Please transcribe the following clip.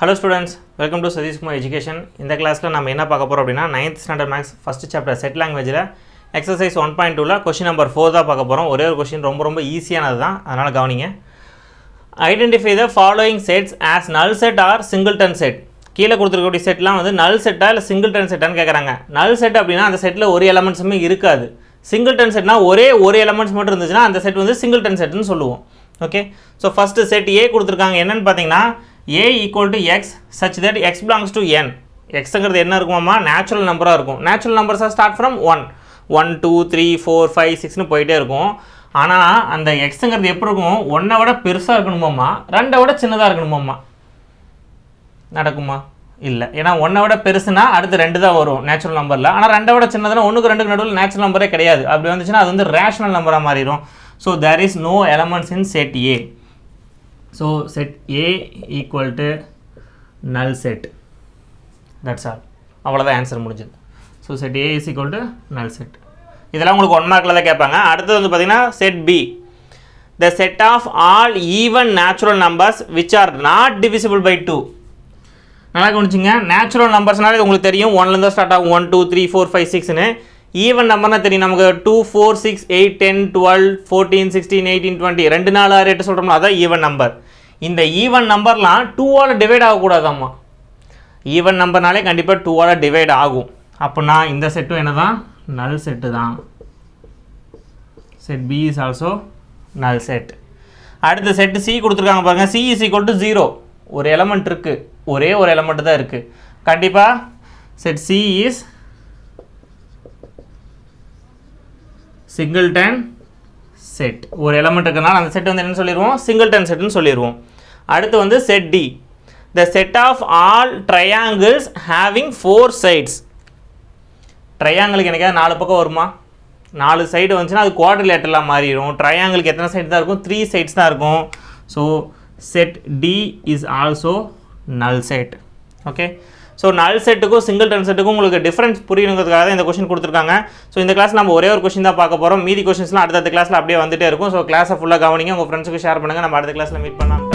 Hello students welcome to Satishkumar education இந்த கிளாஸில் நம்ம என்ன பார்க்க போகிறோம் அப்படின்னா ninth standard maths first chapter set லாங்குவேஜில் எக்ஸசைஸ் ஒன் பாயிண்ட் டூவில் கொஷின் நம்பர் ஃபோர் தான் பார்க்க போகிறோம் ஒரே ஒரு கொஷின் ரொம்ப ரொம்ப ஈஸியானது தான் அதனால் கவனிங்க identify the following sets as null set or singleton set கீழே கொடுத்துருக்கக்கூடிய செட்லாம் வந்து நல் செட்டாக இல்லை சிங்கிள் சிங்கிள்டன் செட்டான்னு கேட்குறாங்க நல் செட் அப்படின்னா அந்த செட்டில் ஒரு எலமெண்ட்ஸுமே இருக்காது சிங்கிள் சிங்கிள்டன் செட்னா ஒரே ஒரு எலமெண்ட்ஸ் மட்டும் இருந்துச்சுன்னா அந்த செட் வந்து சிங்கிள் சிங்கிள்டன் செட்னு சொல்லுவோம் okay so first set A கொடுத்துருக்காங்க என்னென்னு பார்த்தீங்கன்னா A equal to X such that X belongs to N எக்ஸுங்கிறது என்ன இருக்குமாம்மா நேச்சுரல் நம்பராக இருக்கும் நேச்சுரல் நம்பர்ஸாக start from one one two three four five சிக்ஸ்னு போயிட்டே இருக்கும் ஆனால் அந்த எக்ஸுங்கிறது எப்படி இருக்கும் ஒன்றை விட பெருசாக இருக்கணுமாம்மா ரெண்டை விட சின்னதாக இருக்கணுமாம்மா நடக்குமா இல்லை ஏன்னா ஒன்றை விட பெருசுனா அடுத்து ரெண்டு தான் வரும் நேச்சுரல் நம்பரில் ஆனால் ரெண்டை விட சின்னதுனா ஒன்றுக்கு ரெண்டுக்கு நடுவில் நேச்சுரல் நம்பரே கிடையாது அப்படி வந்துச்சுன்னா அது வந்து ரேஷனல் நம்பராக மாறிடும் so there is no elements in set A So set A equal to null set. That's all. அவ்வளோதான் ஆன்சர் முடிஞ்சது so set A is equal to null set இதெல்லாம் உங்களுக்கு ஒன் மார்க்கில் தான் கேட்பாங்க அடுத்தது வந்து பார்த்திங்கன்னா set B the set of all even natural numbers which are not divisible by two நல்லா கவனிச்சிங்க நேச்சுரல் நம்பர்ஸ்னாலே உங்களுக்கு தெரியும் ஒன்லேருந்து ஸ்டார்ட் ஆகும் one two three four five சிக்ஸ்னு ஈவன் நம்பர்னா தெரியும் நமக்கு two four six eight ten twelve fourteen sixteen eighteen twenty ரெண்டு நாலு ஆறு எட்டு சொல்கிறோம்னா அதான் ஈவன் நம்பர் இந்த ஈவன் நம்பர்லாம் டூவால் டிவைட் ஆகக்கூடாதாம்மா ஈவன் நம்பர்னாலே கண்டிப்பாக டூவால் டிவைட் ஆகும் அப்படின்னா இந்த செட்டும் என்ன தான் நல் செட்டு தான் set B is also null set அடுத்த செட்டு சி கொடுத்துருக்காங்க பாருங்கள் C is equal to zero ஒரு எலமெண்ட் இருக்குது ஒரே ஒரு எலமெண்ட்டு தான் இருக்குது கண்டிப்பாக set C is singleton set ஒரு எலமெண்ட் இருக்கிறனால அந்த செட் வந்து என்னன்னு சொல்லிடுவோம் சிங்கிள்டன் செட்னு சொல்லிடுவோம் அடுத்து வந்து set D the set of all triangles having four sides ட்ரையாங்கிளுக்கு எனக்காவது நாலு பக்கம் வருமா நாலு சைடு வந்துச்சுன்னா அது குவாட்ரிலேட்டரில் மாறிடும் ட்ரையாங்கிளுக்கு எத்தனை சைடு தான் இருக்கும் த்ரீ சைட்ஸ் தான் இருக்கும் so set D is also null set okay so null செட்டுக்கும் சிங்கிள் டன் செட்டுக்கும் உங்களுக்கு டிஃப்ரென்ஸ் புரியணுங்கிறதுக்காக தான் இந்த கொஸ்டின் கொடுத்துருக்காங்க ஸோ இந்த கிளாஸ் நம்ம ஒரே ஒரு கொஸ்டின் தான் பார்க்க போகிறோம் மீதி கொஸ்டின்ஸ்லாம் அடுத்த கிளாஸில் அப்படியே வந்துட்டே இருக்கும் ஸோ கிளாஸை ஃபுல்லாக கவனிங்க உங்கள் ஃப்ரெண்ட்ஸுக்கு ஷேர் பண்ணுங்கள் நம்ம அடுத்த கிளாஸில் மீட் பண்ணலாம்